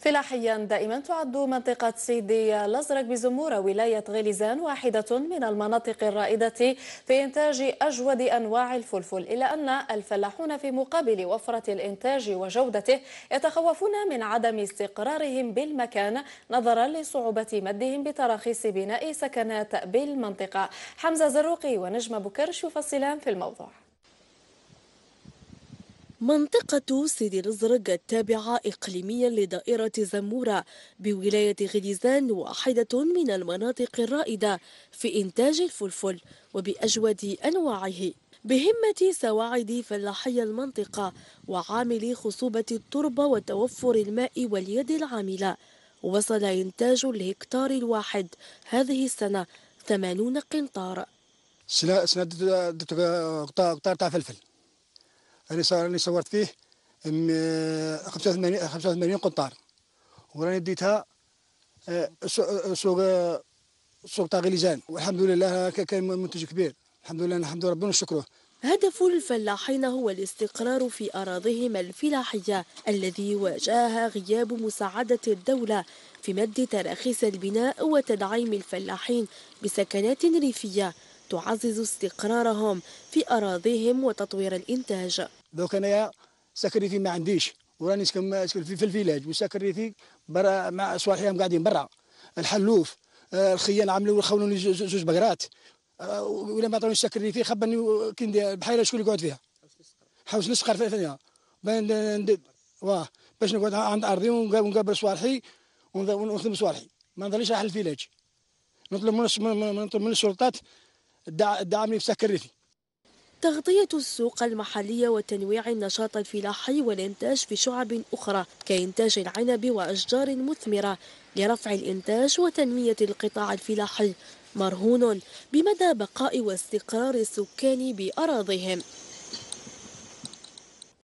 فلاحيا دائما تعد منطقة سيدي الأزرق بزمورة ولاية غليزان واحدة من المناطق الرائدة في إنتاج أجود أنواع الفلفل إلا أن الفلاحون في مقابل وفرة الإنتاج وجودته يتخوفون من عدم استقرارهم بالمكان نظرا لصعوبة مدهم بتراخيص بناء سكنات بالمنطقة حمزة زروقي ونجمة بكرش يفصلان في الموضوع منطقة سيدي الازرق التابعة إقليميا لدائرة زمورة بولاية غليزان واحدة من المناطق الرائدة في إنتاج الفلفل وبأجود أنواعه بهمة سواعد فلاحي المنطقة وعامل خصوبة التربة وتوفر الماء واليد العاملة وصل إنتاج الهكتار الواحد هذه السنة 80 قنطار سنة قطار تاع فلفل اللي صورت فيه 85 85 آه، قنطار وراني بديتها آه، سوق آه، سوق طاغيليزان والحمد لله كان منتج كبير الحمد لله الحمد لله ربنا نشكره هدف الفلاحين هو الاستقرار في أراضيهم الفلاحية الذي واجهها غياب مساعدة الدولة في مد تراخيص البناء وتدعيم الفلاحين بسكنات ريفية تعزز استقرارهم في أراضيهم وتطوير الإنتاج دوك انايا سكريتي ما عنديش وراني ساكن في الفيلاج وسكريتي برا مع صواحيهم قاعدين برا الحلوف آه، الخيان عملوا خونوني زوج بقرات آه، ولا ما عطونيش سكريتي خبرني كي ندير بحيره شكون اللي يقعد فيها حوس نسقر في ثانيه واه باش نقعد عند ارضي ونقابل صوالحي ونخدم صوالحي ما نضليش راح الفيلاج نطلب من نطلب من السلطات الدعم لي في سكريتي تغطية السوق المحلية وتنويع النشاط الفلاحي والإنتاج في شعب أخرى كإنتاج العنب وأشجار مثمرة لرفع الإنتاج وتنمية القطاع الفلاحي مرهون بمدى بقاء واستقرار السكان بأراضيهم